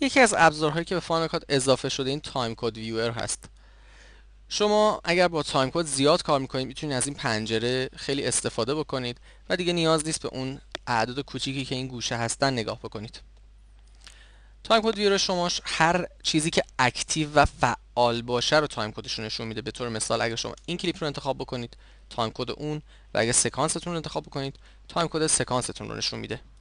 یکی از ابزارهایی که به فانکاد اضافه شده این تایم کد ویور هست شما اگر با تایم کد زیاد کار میکنید میتونید از این پنجره خیلی استفاده بکنید و دیگه نیاز نیست به اون اعداد کوچیکی که این گوشه هستن نگاه بکنید تایم کد ویور شما هر چیزی که اکتیو و فعال باشه رو تایم کدش نشون میده به طور مثال اگر شما این کلیپ رو انتخاب بکنید تایم کد اون و اگر سکانستون رو انتخاب بکنید تایم کد سکانستون رو نشون میده